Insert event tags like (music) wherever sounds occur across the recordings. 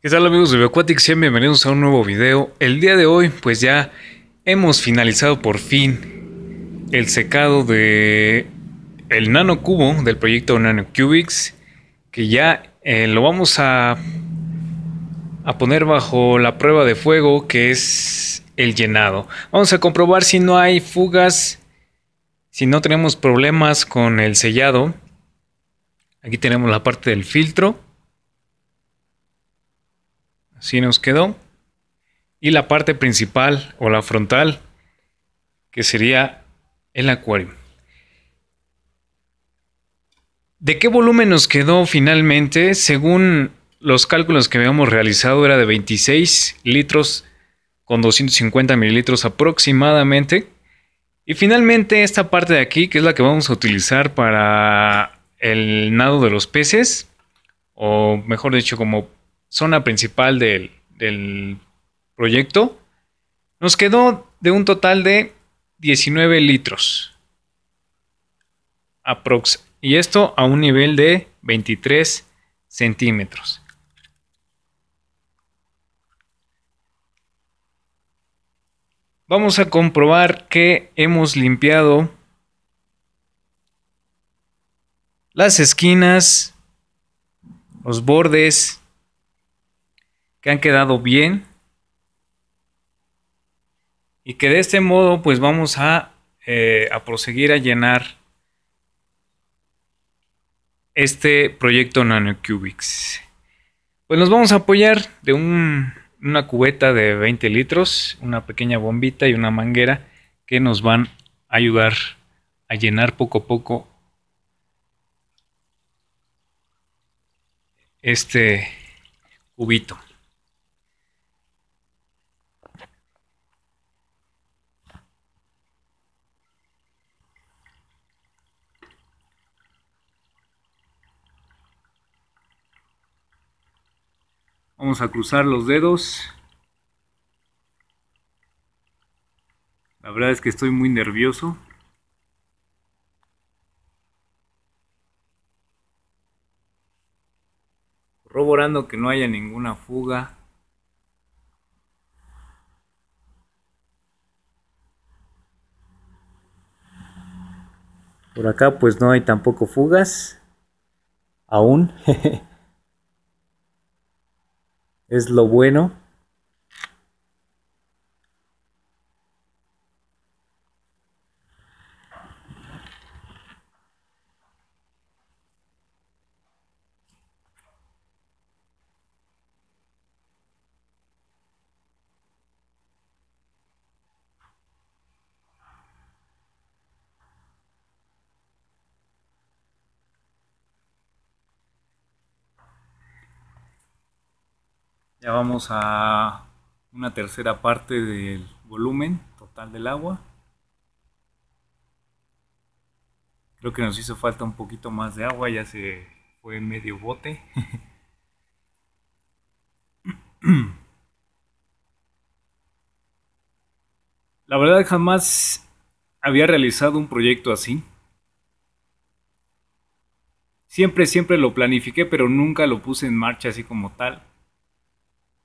¿Qué tal amigos de Bioaquatic? bienvenidos a un nuevo video. El día de hoy pues ya hemos finalizado por fin el secado de el cubo del proyecto NanoCubics que ya eh, lo vamos a, a poner bajo la prueba de fuego que es el llenado. Vamos a comprobar si no hay fugas, si no tenemos problemas con el sellado. Aquí tenemos la parte del filtro si nos quedó. Y la parte principal o la frontal, que sería el acuario. ¿De qué volumen nos quedó finalmente? Según los cálculos que habíamos realizado, era de 26 litros con 250 mililitros aproximadamente. Y finalmente esta parte de aquí, que es la que vamos a utilizar para el nado de los peces, o mejor dicho, como zona principal del, proyecto, nos quedó de un total de 19 litros. Y esto a un nivel de 23 centímetros. Vamos a comprobar que hemos limpiado las esquinas, los bordes, que han quedado bien y que de este modo pues vamos a, eh, a proseguir a llenar este proyecto NanoCubics. Pues nos vamos a apoyar de una cubeta de 20 litros, una pequeña bombita y una manguera que nos van a ayudar a llenar poco a poco este cubito. Vamos a cruzar los dedos. La verdad es que estoy muy nervioso. Corroborando que no haya ninguna fuga. Por acá pues no hay tampoco fugas. Aún. (laughs) es lo bueno Ya vamos a una tercera parte del volumen total del agua. Creo que nos hizo falta un poquito más de agua, ya se fue medio bote. La verdad jamás había realizado un proyecto así. Siempre, siempre lo planifiqué, pero nunca lo puse en marcha así como tal.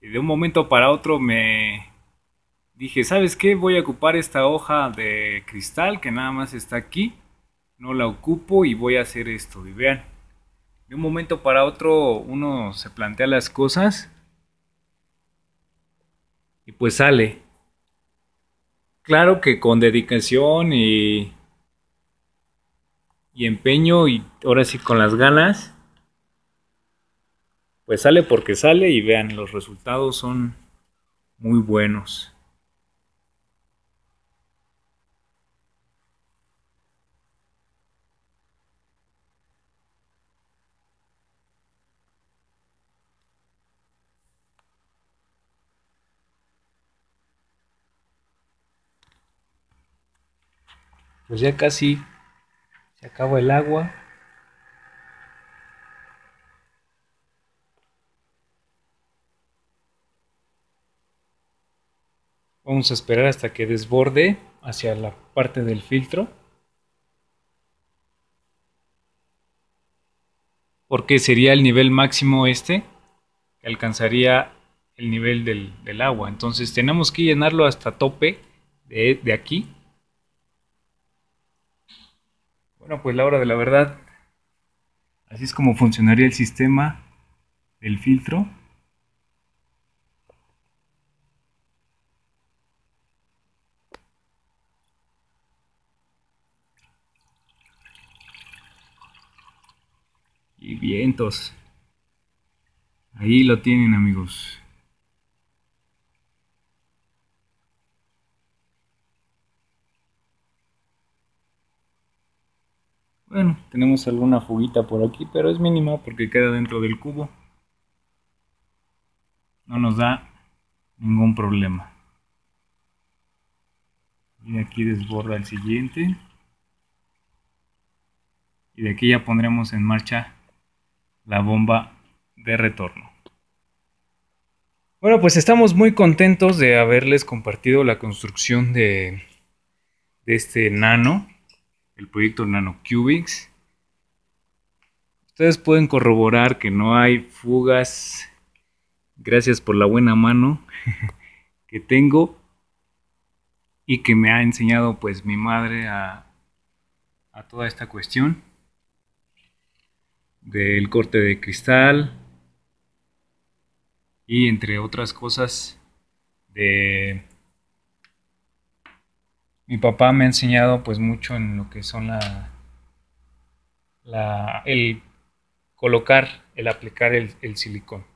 Y de un momento para otro me dije, ¿sabes qué? Voy a ocupar esta hoja de cristal que nada más está aquí. No la ocupo y voy a hacer esto. Y vean, de un momento para otro uno se plantea las cosas y pues sale. Claro que con dedicación y, y empeño y ahora sí con las ganas pues sale porque sale y vean, los resultados son muy buenos. Pues ya casi se acabó el agua. Vamos a esperar hasta que desborde hacia la parte del filtro. Porque sería el nivel máximo este que alcanzaría el nivel del, agua. Entonces tenemos que llenarlo hasta tope de, de aquí. Bueno, pues la hora de la verdad. Así es como funcionaría el sistema del filtro. Y vientos. Ahí lo tienen amigos. Bueno, tenemos alguna fuguita por aquí, pero es mínima porque queda dentro del cubo. No nos da ningún problema. Y aquí desborda el siguiente. Y de aquí ya pondremos en marcha la bomba de retorno. Bueno, pues estamos muy contentos de haberles compartido la construcción de, de este nano, el proyecto nano Cubics. Ustedes pueden corroborar que no hay fugas. Gracias por la buena mano (laughs) que tengo y que me ha enseñado pues mi madre a, a toda esta cuestión del corte de cristal y entre otras cosas de mi papá me ha enseñado pues mucho en lo que son la, el colocar el aplicar el, el silicón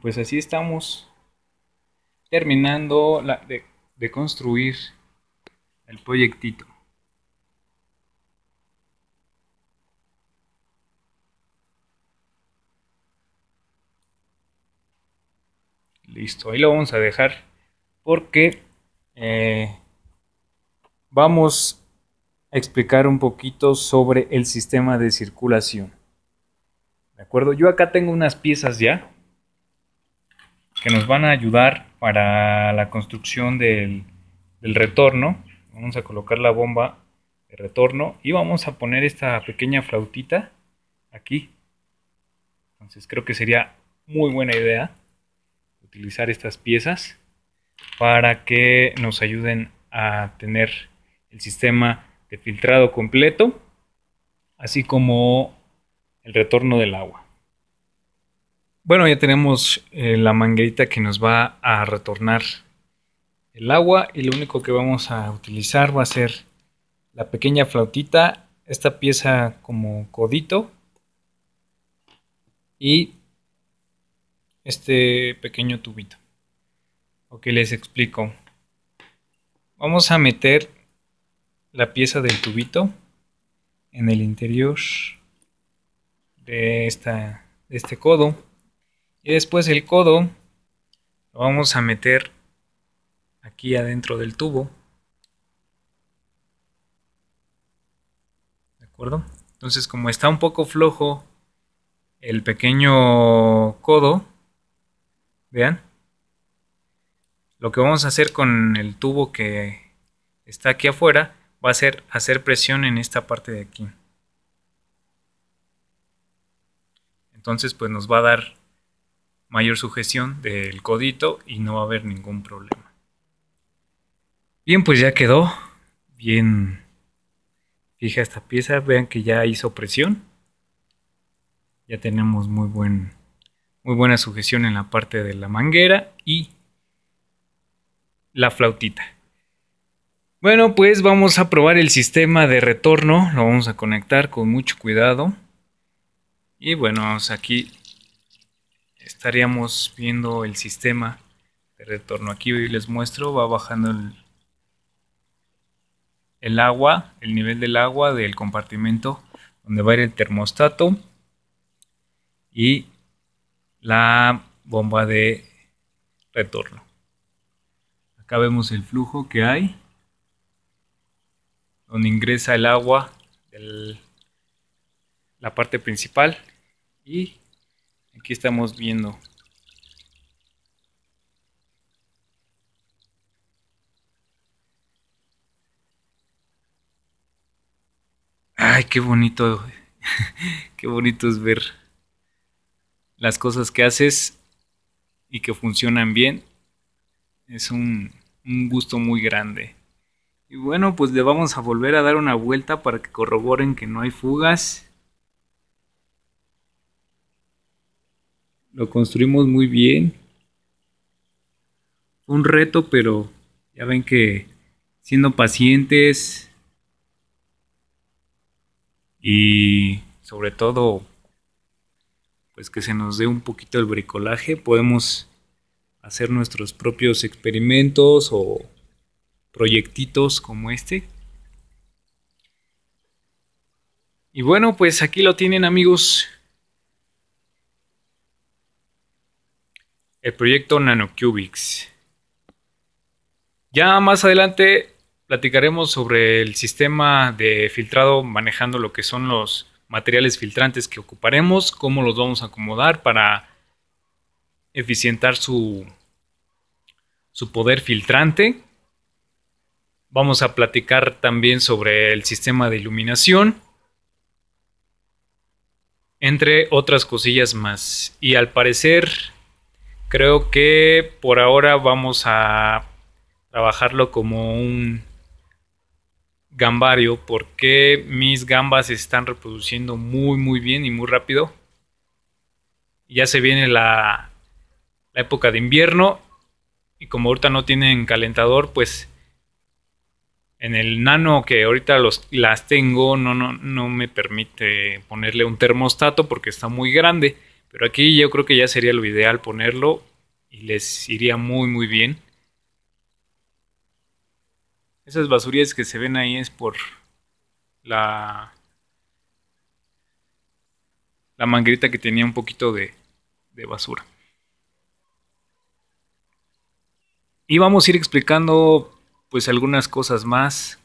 pues así estamos terminando la, de, de construir el proyectito Listo, ahí lo vamos a dejar porque eh, vamos a explicar un poquito sobre el sistema de circulación. ¿De acuerdo? Yo acá tengo unas piezas ya que nos van a ayudar para la construcción del, del retorno. Vamos a colocar la bomba de retorno y vamos a poner esta pequeña flautita aquí. Entonces creo que sería muy buena idea utilizar estas piezas para que nos ayuden a tener el sistema de filtrado completo, así como el retorno del agua. Bueno, ya tenemos eh, la manguerita que nos va a retornar el agua y lo único que vamos a utilizar va a ser la pequeña flautita, esta pieza como codito y este pequeño tubito. Ok, les explico. Vamos a meter la pieza del tubito en el interior de, esta, de este codo. Y después el codo lo vamos a meter aquí adentro del tubo. ¿De acuerdo? Entonces como está un poco flojo el pequeño codo, Vean. Lo que vamos a hacer con el tubo que está aquí afuera va a ser hacer presión en esta parte de aquí. Entonces pues nos va a dar mayor sujeción del codito y no va a haber ningún problema. Bien, pues ya quedó bien fija esta pieza. Vean que ya hizo presión. Ya tenemos muy buen muy buena sujeción en la parte de la manguera y la flautita. Bueno, pues vamos a probar el sistema de retorno, lo vamos a conectar con mucho cuidado. Y bueno, aquí estaríamos viendo el sistema de retorno. Aquí les muestro, va bajando el, el agua, el nivel del agua del compartimento donde va a ir el termostato y la bomba de retorno. Acá vemos el flujo que hay, donde ingresa el agua de la parte principal y aquí estamos viendo Ay, qué bonito, (laughs) qué bonito es ver las cosas que haces y que funcionan bien. Es un, gusto muy grande. Y bueno, pues le vamos a volver a dar una vuelta para que corroboren que no hay fugas. Lo construimos muy bien. un reto, pero ya ven que siendo pacientes y sobre todo pues que se nos dé un poquito el bricolaje, podemos hacer nuestros propios experimentos o proyectitos como este. Y bueno, pues aquí lo tienen amigos. El proyecto Nanocubics. Ya más adelante platicaremos sobre el sistema de filtrado manejando lo que son los materiales filtrantes que ocuparemos, cómo los vamos a acomodar para eficientar su, su poder filtrante. Vamos a platicar también sobre el sistema de iluminación, entre otras cosillas más. Y al parecer, creo que por ahora vamos a trabajarlo como un gambario, porque mis gambas se están reproduciendo muy, muy bien y muy rápido? Ya se viene la, época de invierno y como ahorita no tienen calentador, pues en el nano que ahorita las tengo no, no, no me permite ponerle un termostato porque está muy grande. Pero aquí yo creo que ya sería lo ideal ponerlo y les iría muy muy bien. Esas basurillas que se ven ahí es por la, la manguerita que tenía un poquito de, basura. Y vamos a ir explicando pues algunas cosas más.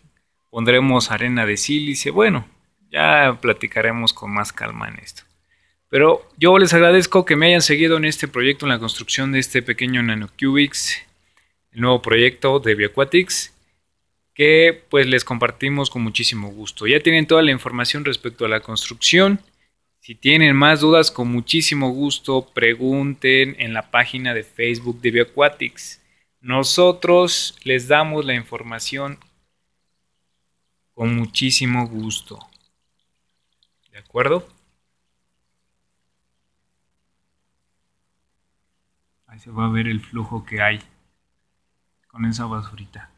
Pondremos arena de sílice. Bueno, ya platicaremos con más calma en esto. Pero yo les agradezco que me hayan seguido en este proyecto, en la construcción de este pequeño NanoCubics, el nuevo proyecto de Bioaquatics que pues les compartimos con muchísimo gusto. Ya tienen toda la información respecto a la construcción. Si tienen más dudas, con muchísimo gusto pregunten en la página de Facebook de Bioaquatics. Nosotros les damos la información con muchísimo gusto. ¿De acuerdo? Ahí se va a ver el flujo que hay con esa basurita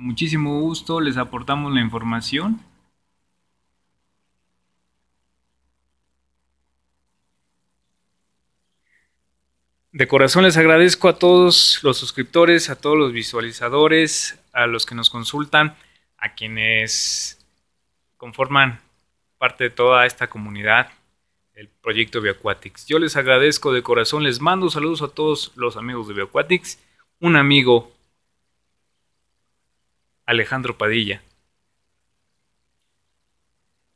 muchísimo gusto les aportamos la información. De corazón les agradezco a todos los suscriptores, a todos los visualizadores, a los que nos consultan, a quienes conforman parte de toda esta comunidad, el proyecto Bioaquatics. Yo les agradezco de corazón, les mando saludos a todos los amigos de Bioaquatics, un amigo Alejandro Padilla.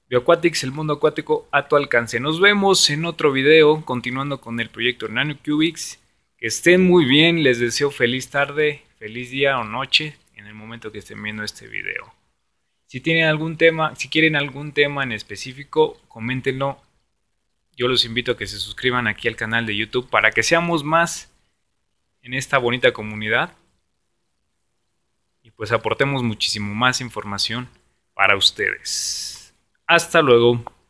Bioaquatics, el mundo acuático a tu alcance. Nos vemos en otro video, continuando con el proyecto Nano Que estén muy bien, les deseo feliz tarde, feliz día o noche en el momento que estén viendo este video. Si tienen algún tema, si quieren algún tema en específico, coméntenlo. Yo los invito a que se suscriban aquí al canal de YouTube para que seamos más en esta bonita comunidad pues aportemos muchísimo más información para ustedes. Hasta luego.